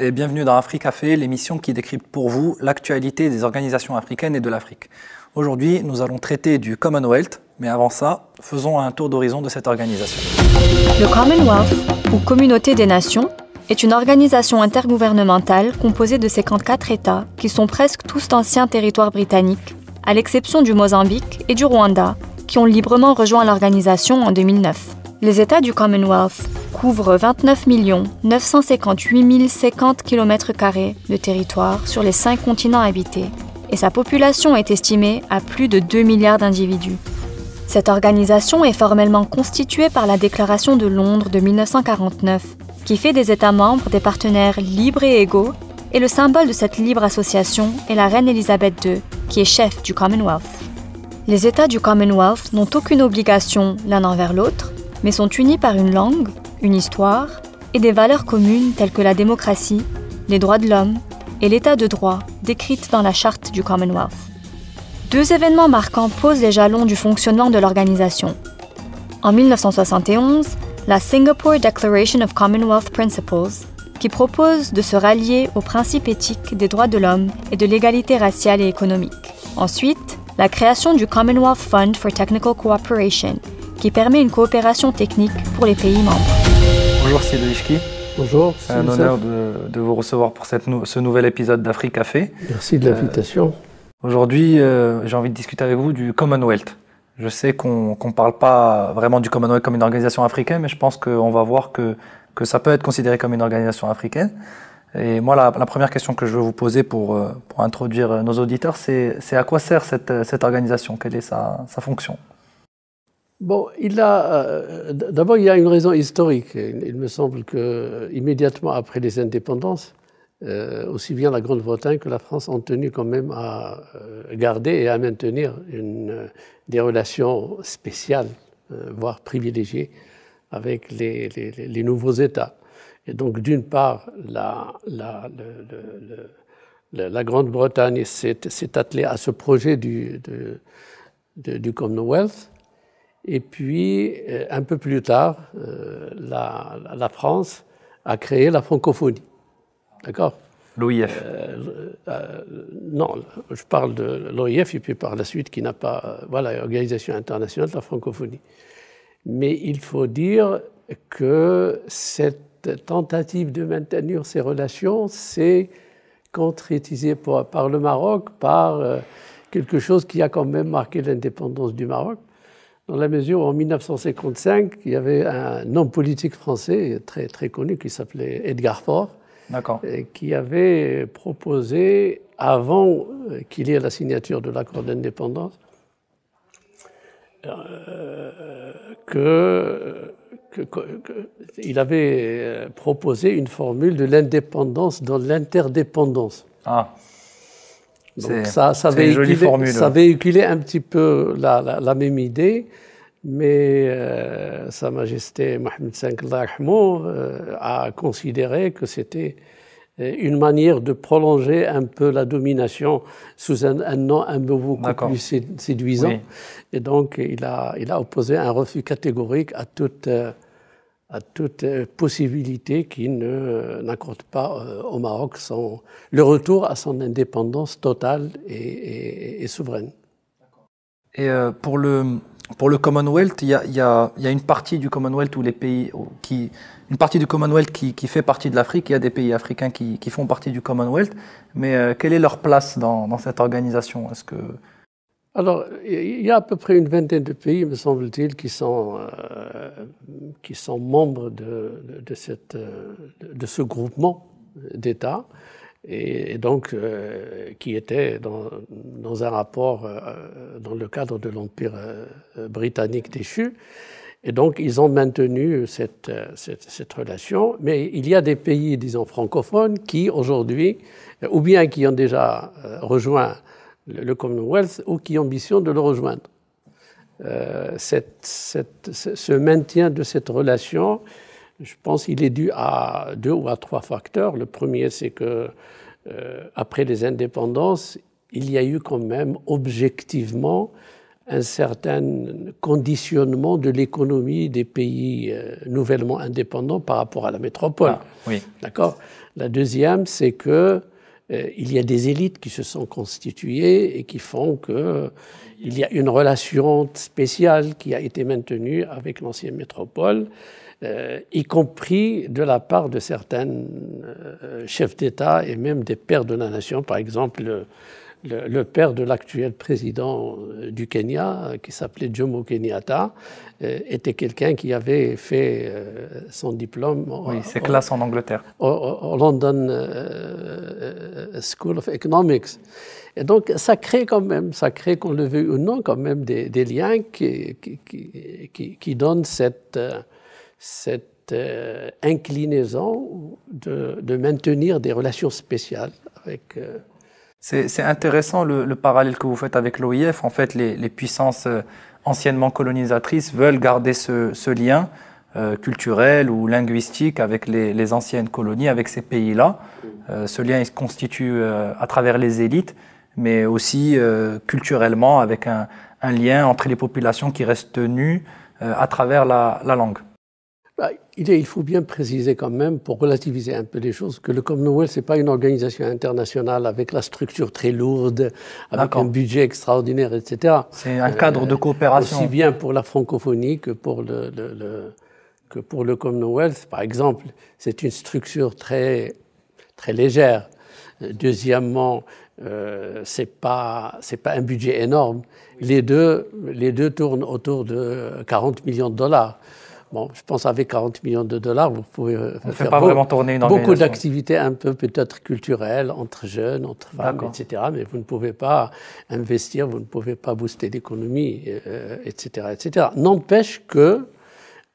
et bienvenue dans Afrique Café, l'émission qui décrypte pour vous l'actualité des organisations africaines et de l'Afrique. Aujourd'hui, nous allons traiter du Commonwealth, mais avant ça, faisons un tour d'horizon de cette organisation. Le Commonwealth, ou Communauté des Nations, est une organisation intergouvernementale composée de 54 États qui sont presque tous d'anciens territoires britanniques, à l'exception du Mozambique et du Rwanda, qui ont librement rejoint l'organisation en 2009. Les États du Commonwealth couvre 29 958 050 km de territoire sur les 5 continents habités et sa population est estimée à plus de 2 milliards d'individus. Cette organisation est formellement constituée par la Déclaration de Londres de 1949, qui fait des États membres des partenaires libres et égaux, et le symbole de cette libre association est la reine Elisabeth II, qui est chef du Commonwealth. Les États du Commonwealth n'ont aucune obligation l'un envers l'autre, mais sont unis par une langue, une histoire et des valeurs communes telles que la démocratie, les droits de l'homme et l'état de droit décrites dans la charte du Commonwealth. Deux événements marquants posent les jalons du fonctionnement de l'organisation. En 1971, la Singapore Declaration of Commonwealth Principles, qui propose de se rallier aux principes éthiques des droits de l'homme et de l'égalité raciale et économique. Ensuite, la création du Commonwealth Fund for Technical Cooperation, qui permet une coopération technique pour les pays membres. Bonjour Sidrichki. Bonjour. C'est un honneur de, vous recevoir pour cette ce nouvel épisode d'Afrique Café. Merci de euh, l'invitation. Aujourd'hui, euh, j'ai envie de discuter avec vous du Commonwealth. Je sais qu'on ne parle pas vraiment du Commonwealth comme une organisation africaine, mais je pense qu'on va voir que, ça peut être considéré comme une organisation africaine. Et moi, la, première question que je veux vous poser pour, euh, pour introduire nos auditeurs, c'est à quoi sert cette, organisation Quelle est sa fonction Bon, euh, D'abord, il y a une raison historique. Il, me semble que immédiatement après les indépendances, euh, aussi bien la Grande-Bretagne que la France ont tenu quand même à euh, garder et à maintenir des relations spéciales, voire privilégiées, avec les, nouveaux États. Et donc, d'une part, la, Grande-Bretagne s'est attelée à ce projet du Commonwealth et puis, euh, un peu plus tard, euh, la, France a créé la francophonie. D'accord L'OIF euh, Non, je parle de l'OIF et puis par la suite qui n'a pas. voilà, l'Organisation internationale de la francophonie. Mais il faut dire que cette tentative de maintenir ces relations s'est concrétisée par, le Maroc, par quelque chose qui a quand même marqué l'indépendance du Maroc, dans la mesure où en 1955, il y avait un homme politique français très, très connu qui s'appelait Edgar Faure, euh, qui avait proposé, avant euh, qu'il y ait la signature de l'accord d'indépendance, euh, qu'il que, il avait proposé une formule de l'indépendance dans l'interdépendance. Ah. Donc ça, ça, véhiculait, un petit peu la, même idée, mais euh, Sa Majesté Mohamed V euh, a considéré que c'était euh, une manière de prolonger un peu la domination sous un, nom un peu beaucoup plus séduisant. Et donc, il a, il a opposé un refus catégorique à toute à toute euh, possibilité qui euh, n'accorde pas euh, au Maroc son, le retour à son indépendance totale et, et, souveraine. Et pour, le, pour le Commonwealth, il y a, y, a, y a, une partie du Commonwealth où les pays qui une partie du Commonwealth qui, qui fait partie de l'Afrique, il y a des pays africains qui, qui font partie du Commonwealth, mais quelle est leur place dans, dans cette organisation Est-ce que alors, il y a à peu près une vingtaine de pays, me semble-t-il, qui, sont, euh, qui sont membres de, de, cette, euh, de ce groupement d'États, et, donc euh, qui étaient dans, dans un rapport dans le cadre de l'Empire britannique déchu. Et donc, ils ont maintenu cette, cette, cette, relation. Mais il y a des pays, disons, francophones qui, aujourd'hui, ou bien qui ont déjà rejoint le Commonwealth ou qui ambition de le rejoindre. Euh, ce maintien de cette relation, je pense il est dû à deux ou à trois facteurs. Le premier, c'est que euh, après les indépendances, il y a eu quand même objectivement un certain conditionnement de l'économie des pays euh, nouvellement indépendants par rapport à la métropole. Ah, oui. D'accord. La deuxième, c'est que euh, il y a des élites qui se sont constituées et qui font qu'il euh, y a une relation spéciale qui a été maintenue avec l'ancienne métropole, euh, y compris de la part de certains chefs d'État et même des pères de la nation, par exemple le, père de l'actuel président euh, du Kenya, qui s'appelait Jomo Kenyatta, euh, était quelqu'un qui avait fait euh, son diplôme. Oui, ses classes en Angleterre. Au, London School of Economics. Et donc, ça crée quand même, ça crée, qu'on le veuille ou non, quand même des, liens qui, qui, donnent cette, cette inclinaison de, de, maintenir des relations spéciales avec c'est intéressant le, parallèle que vous faites avec l'OIF. En fait, les, puissances euh, anciennement colonisatrices veulent garder ce, lien euh, culturel ou linguistique avec les, anciennes colonies, avec ces pays-là. Euh, ce lien se constitue à travers les élites, mais aussi culturellement avec un, lien entre les populations qui restent tenues à travers la langue. Bah, il faut bien préciser quand même, pour relativiser un peu les choses, que le Commonwealth, ce n'est pas une organisation internationale avec la structure très lourde, avec un budget extraordinaire, etc. C'est un cadre de euh, coopération. Aussi bien pour la francophonie que pour le, que pour le Commonwealth. Par exemple, c'est une structure très, très légère. Deuxièmement, euh, c'est pas pas un budget énorme. Les deux les deux tournent autour de 40 millions de dollars. Bon, je pense avec 40 millions de dollars, vous pouvez euh, faire beaucoup, d'activités un peu peut-être culturelles entre jeunes, entre femmes, etc. Mais vous ne pouvez pas investir, vous ne pouvez pas booster l'économie, etc., euh, etc. N'empêche que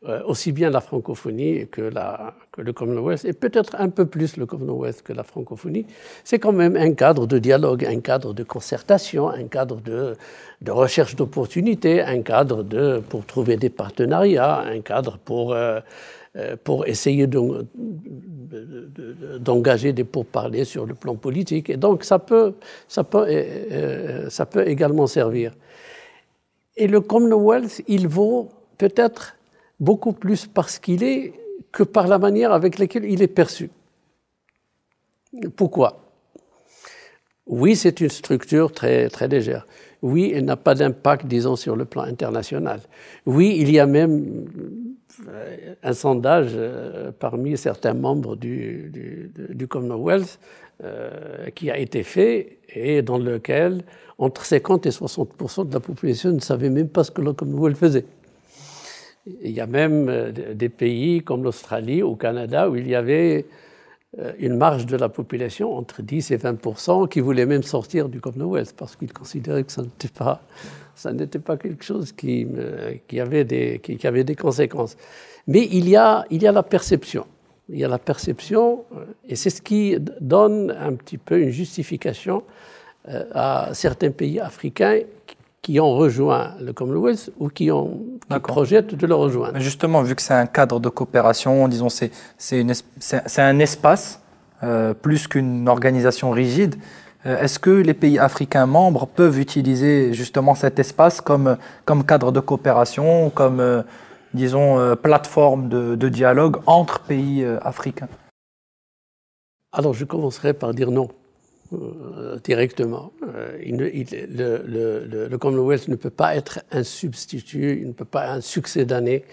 euh, aussi bien la francophonie que, la, que le Commonwealth, et peut-être un peu plus le Commonwealth que la francophonie, c'est quand même un cadre de dialogue, un cadre de concertation, un cadre de, recherche d'opportunités, un cadre de, pour trouver des partenariats, un cadre pour, euh, euh, pour essayer d'engager des pourparlers sur le plan politique. Et donc ça peut, ça ça peut également servir. Et le Commonwealth, il vaut peut-être beaucoup plus parce qu'il est que par la manière avec laquelle il est perçu. Pourquoi Oui, c'est une structure très, très légère. Oui, elle n'a pas d'impact, disons, sur le plan international. Oui, il y a même euh, un sondage euh, parmi certains membres du, Commonwealth euh, qui a été fait et dans lequel entre 50 et 60 de la population ne savait même pas ce que le Commonwealth faisait. Il y a même euh, des pays comme l'Australie ou le Canada où il y avait euh, une marge de la population entre 10 et 20 qui voulait même sortir du Commonwealth parce qu'ils considéraient que ça n'était pas, ça n'était pas quelque chose qui, euh, qui, avait des, qui, qui, avait des conséquences. Mais il y, a, il y a la perception. Il y a la perception et c'est ce qui donne un petit peu une justification à certains pays africains qui ont rejoint le Commonwealth ou qui, ont, qui projettent de le rejoindre. justement, vu que c'est un cadre de coopération, disons, c'est un espace euh, plus qu'une organisation rigide, euh, est-ce que les pays africains membres peuvent utiliser justement cet espace comme, comme cadre de coopération, comme, euh, disons, plateforme de, de, dialogue entre pays africains Alors, je commencerai par dire non. Euh, directement. Euh, le, Commonwealth ne peut pas être un substitut, il ne peut pas un succès d'année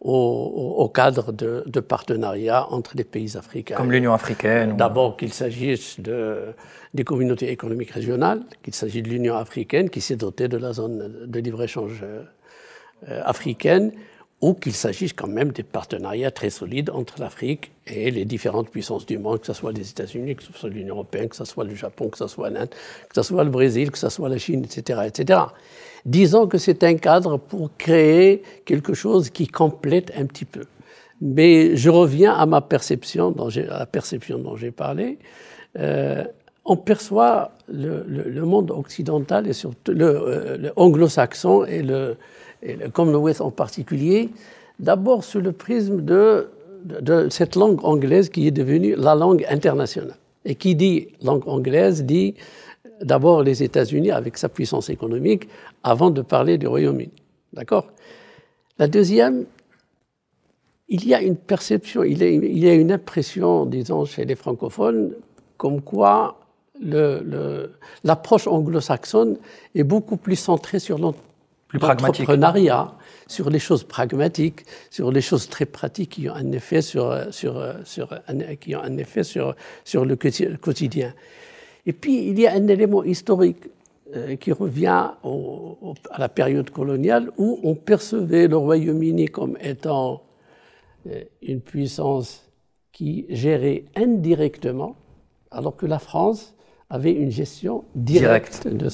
au, cadre de, de partenariats entre les pays africains. Comme l'Union africaine. D'abord qu'il s'agisse de, des communautés économiques régionales, qu'il s'agisse de l'Union africaine qui s'est dotée de la zone de libre-échange euh, africaine, ou qu'il s'agisse quand même des partenariats très solides entre l'Afrique et les différentes puissances du monde, que ce soit les États-Unis, que ce soit l'Union européenne, que ce soit le Japon, que ce soit l'Inde, que ce soit le Brésil, que ce soit la Chine, etc. etc. Disons que c'est un cadre pour créer quelque chose qui complète un petit peu. Mais je reviens à ma perception, à la perception dont j'ai parlé. Euh, on perçoit le, monde occidental et surtout langlo euh, le anglo-saxon et le, comme le Ouest en particulier, d'abord sous le prisme de, cette langue anglaise qui est devenue la langue internationale. Et qui dit langue anglaise dit d'abord les États-Unis avec sa puissance économique avant de parler du Royaume-Uni. D'accord La deuxième, il y a une perception, il y a une, impression, disons, chez les francophones, comme quoi l'approche anglo-saxonne est beaucoup plus centrée sur plus pragmatique. L'entrepreneuriat sur les choses pragmatiques, sur les choses très pratiques qui ont un effet sur, sur, sur, qui ont un effet sur, sur le quotidien. Et puis, il y a un élément historique euh, qui revient à la période coloniale où on percevait le Royaume-Uni comme étant euh, une puissance qui gérait indirectement, alors que la France avait une gestion directe de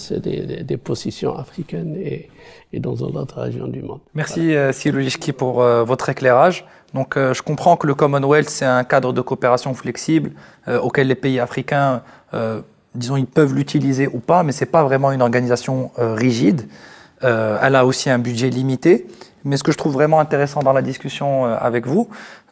des, positions africaines et, et dans autre région du monde. Merci voilà. Euh, pour euh, votre éclairage. Donc euh, je comprends que le Commonwealth, c'est un cadre de coopération flexible auquel les pays africains, disons, ils peuvent l'utiliser ou pas, mais ce n'est pas vraiment une organisation rigide. elle a aussi un budget limité. Mais ce que je trouve vraiment intéressant dans la discussion avec vous,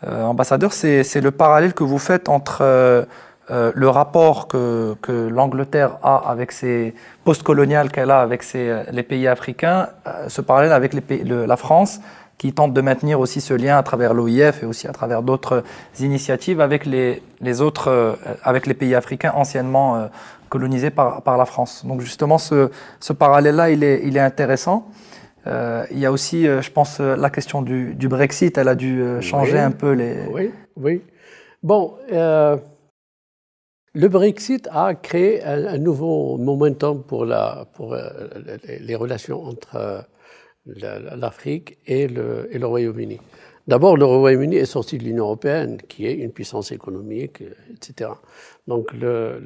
ambassadeur, c'est le parallèle que vous faites entre euh, le rapport que, que l'Angleterre a avec ses postcoloniales qu'elle a avec ses, euh, les pays africains euh, se parallèle avec les pays, la France qui tente de maintenir aussi ce lien à travers l'OIF et aussi à travers d'autres euh, initiatives avec les, les autres, avec les pays africains anciennement colonisés par, par, la France. Donc justement, ce, ce parallèle-là, il est, il est, intéressant. Euh, il y a aussi, je pense, la question du, du, Brexit, elle a dû changer un peu les... Oui, oui. Bon, le Brexit a créé un, nouveau momentum pour, pour euh, les, relations entre euh, l'Afrique et le, Royaume-Uni. D'abord, le Royaume-Uni est sorti de l'Union européenne, qui est une puissance économique, euh, etc. Donc, la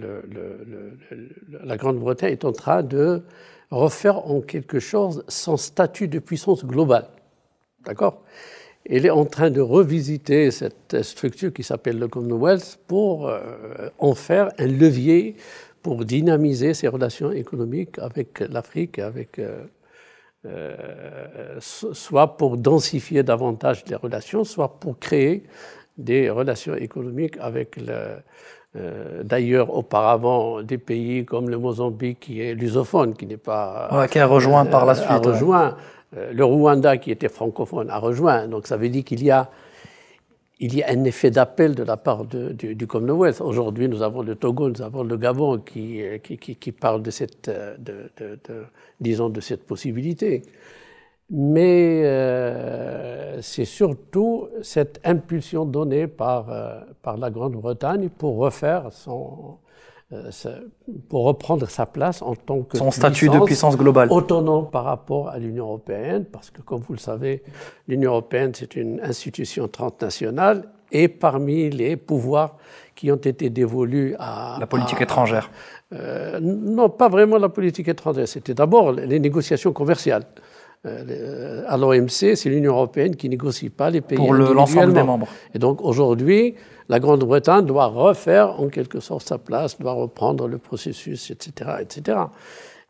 Grande-Bretagne est en train de refaire en quelque chose son statut de puissance globale. D'accord elle est en train de revisiter cette structure qui s'appelle le Commonwealth pour euh, en faire un levier pour dynamiser ses relations économiques avec l'Afrique, avec euh, euh, soit pour densifier davantage les relations, soit pour créer des relations économiques avec le, d'ailleurs auparavant des pays comme le Mozambique qui est lusophone, qui n'est pas... qui a rejoint par la suite. rejoint. Euh, le Rwanda, qui était francophone, a rejoint. Donc ça veut dire qu'il y a, il y a un effet d'appel de la part du, Commonwealth. Aujourd'hui, nous avons le Togo, nous avons le Gabon qui, euh, qui, qui, de cette, euh, disons, de cette possibilité. Mais c'est surtout cette impulsion donnée par, par la Grande-Bretagne pour refaire son, euh, pour reprendre sa place en tant que son statut de puissance globale autonome par rapport à l'Union européenne parce que comme vous le savez l'Union européenne c'est une institution transnationale et parmi les pouvoirs qui ont été dévolus à la politique étrangère euh, non pas vraiment la politique étrangère c'était d'abord les négociations commerciales euh, à l'OMC c'est l'Union européenne qui négocie pas les pays pour l'ensemble des membres et donc aujourd'hui la Grande-Bretagne doit refaire en quelque sorte sa place, doit reprendre le processus, etc. etc.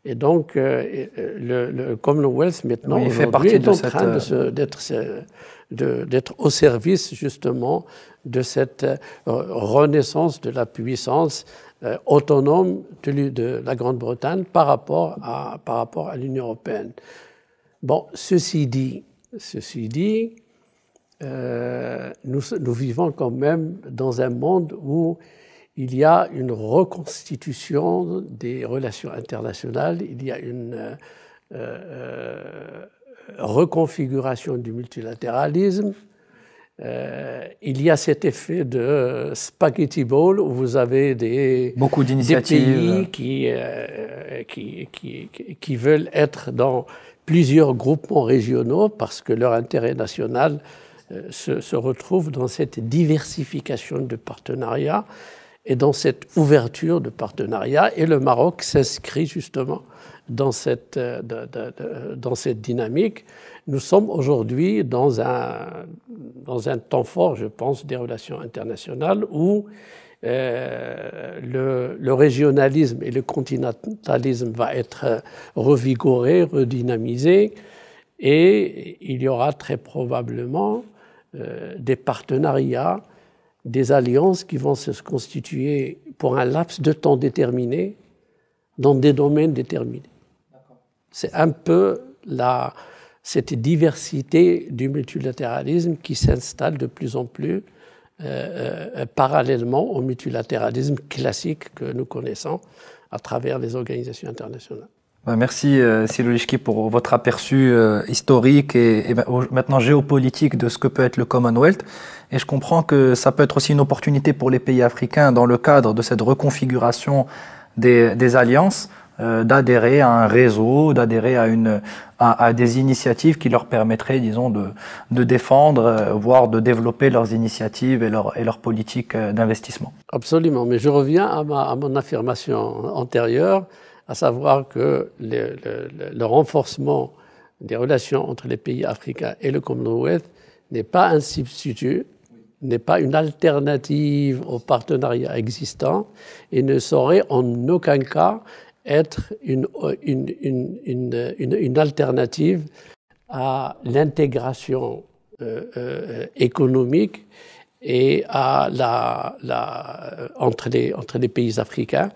Et donc, euh, euh, le, Commonwealth, maintenant, aujourd'hui, est en train euh, d'être au service, justement, de cette renaissance de la puissance autonome de, de la Grande-Bretagne par rapport à, par rapport à l'Union européenne. Bon, ceci dit, ceci dit euh, nous, vivons quand même dans un monde où il y a une reconstitution des relations internationales, il y a une euh, euh, reconfiguration du multilatéralisme, il y a cet effet de spaghetti bowl où vous avez des, Beaucoup qui, veulent être dans plusieurs groupements régionaux parce que leur intérêt national euh, se, se retrouvent dans cette diversification de partenariats et dans cette ouverture de partenariats. Et le Maroc s'inscrit justement dans cette, euh, dynamique. Nous sommes aujourd'hui dans un, temps fort, je pense, des relations internationales où euh, le, le, régionalisme et le continentalisme va être revigoré, redynamisé, et il y aura très probablement euh, des partenariats, des alliances qui vont se constituer pour un laps de temps déterminé dans des domaines déterminés. C'est un peu la, cette diversité du multilatéralisme qui s'installe de plus en plus euh, euh, parallèlement au multilatéralisme classique que nous connaissons à travers les organisations internationales. Bah, merci euh, pour votre aperçu euh, historique et, bah, maintenant géopolitique de ce que peut être le Commonwealth. Et je comprends que ça peut être aussi une opportunité pour les pays africains dans le cadre de cette reconfiguration des, alliances euh, d'adhérer à un réseau, d'adhérer à, à, des initiatives qui leur permettraient, disons, de, de défendre, euh, voire de développer leurs initiatives et leurs et politiques d'investissement. Absolument, mais je reviens à, ma, à mon affirmation antérieure à savoir que le, renforcement des relations entre les pays africains et le Commonwealth n'est pas un substitut, n'est pas une alternative au partenariat existant et ne saurait en aucun cas être une, alternative à l'intégration euh, euh, économique et à la, entre, entre les pays africains.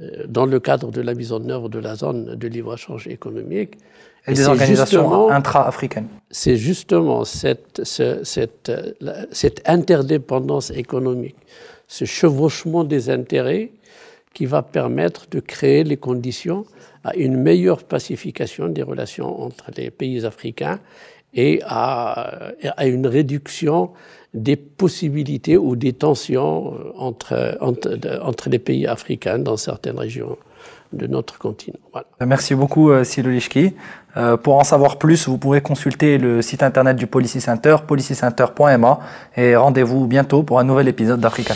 Euh, dans le cadre de la mise en œuvre de la zone de libre-échange économique. Et, des organisations intra-africaines. C'est justement euh, cette, interdépendance économique, ce chevauchement des intérêts qui va permettre de créer les conditions à une meilleure pacification des relations entre les pays africains et à, à une réduction des possibilités ou des tensions euh, entre, entre, les pays africains dans certaines régions de notre continent. Voilà. Euh, merci beaucoup, euh, Silo pour en savoir plus, vous pouvez consulter le site internet du Policy Center, policycenter.ma, et rendez-vous bientôt pour un nouvel épisode d'Africa.